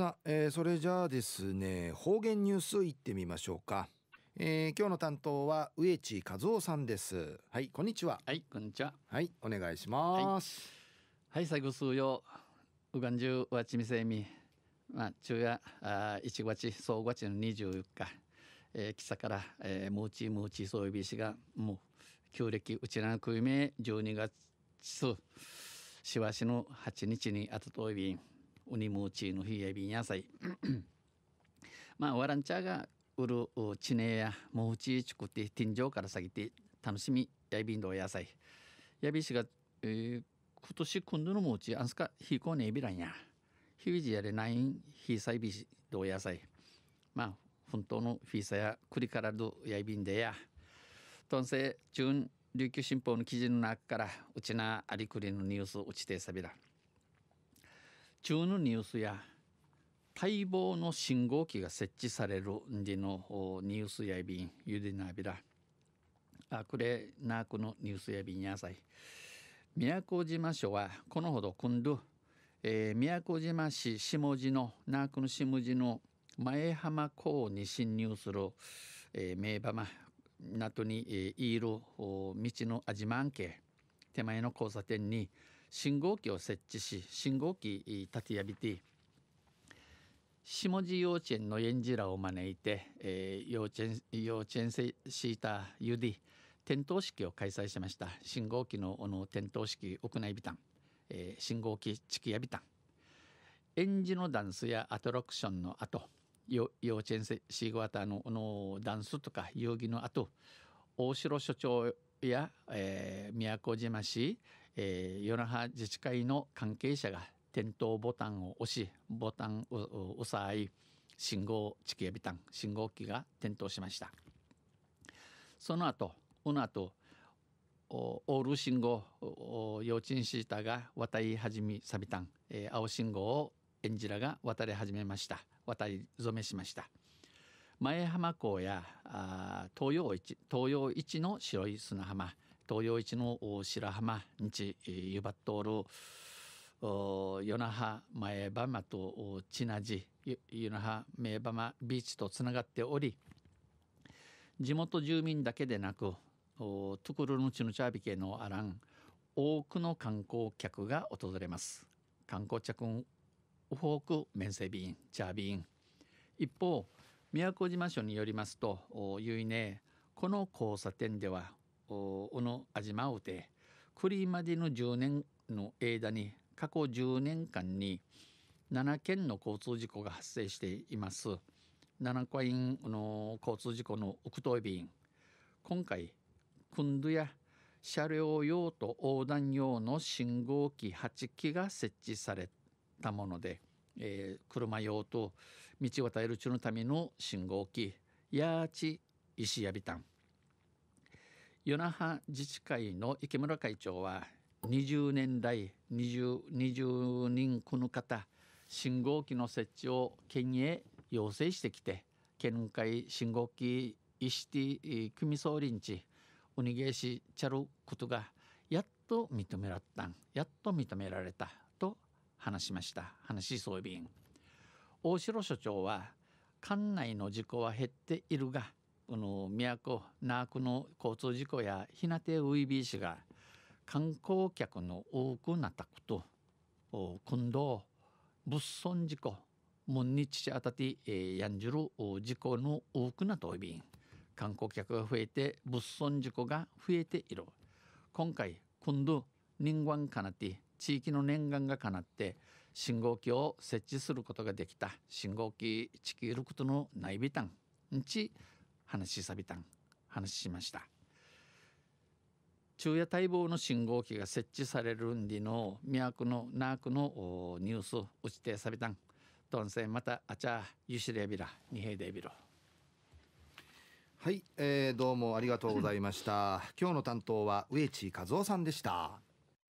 さあ、えー、それじゃあですね方言ニュースいってみましょうか、えー、今日の担当は植地和夫さんですはいこんにちははいこんにちははいお願いしますはい、はい、最後数曜うがんじゅうわちみせみまあ昼夜あ一月総月の二十四日えー、記から、えー、ムーチームーチーそういう b がもう旧暦うちらのくいめ12月しわしの八日にあたといびんウニムーチーのひやびん野菜 まあワランチャーが売るチネやモーチーチって天井から下げて楽しみやびんど野菜やびしが、えー、今年今度のモーチーあんすかひこねえびらんやひびじやれないんひさいびしど野菜まあ本当のフィーサやクリカラルやいびんでやとんせ中琉球新報の記事の中からうちなありくりのニュースうちてさびら中のニュースや待望の信号機が設置されるんでのニュースやびんゆでなびらあくれなくのニュースやびんやさい宮古島署はこのほど今んえー、宮古島市下地のなくの下地の前浜港に侵入する、えー、名馬まなどに、えー、いる道のあじまんけ手前の交差点に信号機を設置し信号機立てやびて下地幼稚園の園児らを招いて、えー、幼稚園幼稚園生シータゆで点灯式を開催しました信号機のの点灯式屋内ビタン、えー、信号機地区やビタン園児のダンスやアトラクションの後幼稚園生シーゴアタののダンスとか遊戯の後大城所長や、えー、宮古島市えー、与那覇自治会の関係者が点灯ボタンを押しボタンを押さえ信号地形ビタン信号機が点灯しましたその後この後オール信号幼稚園シーターが渡り始めサビタン、えー、青信号を園児らが渡り始めました渡り染めしました前浜港や東洋一東洋一の白い砂浜東洋一の白浜日湯葉通トー与那覇前浜と千奈寺与那覇名浜ビーチとつながっており地元住民だけでなくトゥクルヌチヌチャービケのアラン多くの観光客が訪れます観光客ウホーク面世便チャービン一方宮古島署によりますとゆいねこの交差点ではおの味まうてマデでの10年の間に過去10年間に7件の交通事故が発生しています7個ンの交通事故の奥東便今回訓度や車両用と横断用の信号機8機が設置されたもので、えー、車用と道を与える中のための信号機ヤーチ石やびたん与那覇自治会の池村会長は20年来 20, 20人この方信号機の設置を県へ要請してきて県会信号機石手組総林地おにげしちゃることがやっと認めらったんやっと認められたと話しました話しそうび大城所長は館内の事故は減っているがこの都那覇区の交通事故や日向ウイビー氏が観光客の多くなったこと今度物損事故門日にあたて、えー、やんじる事故の多くなといびん観光客が増えて物損事故が増えている今回今度人間かなって地域の念願がかなって信号機を設置することができた信号機地球ることの内いビタンち話さびたん話しました昼夜待望の信号機が設置されるんでの都のナークのニュース打ちてさびたんとんせんまたあちゃゆしれびらにへいでびろはい、えー、どうもありがとうございました今日の担当は植地和夫さんでした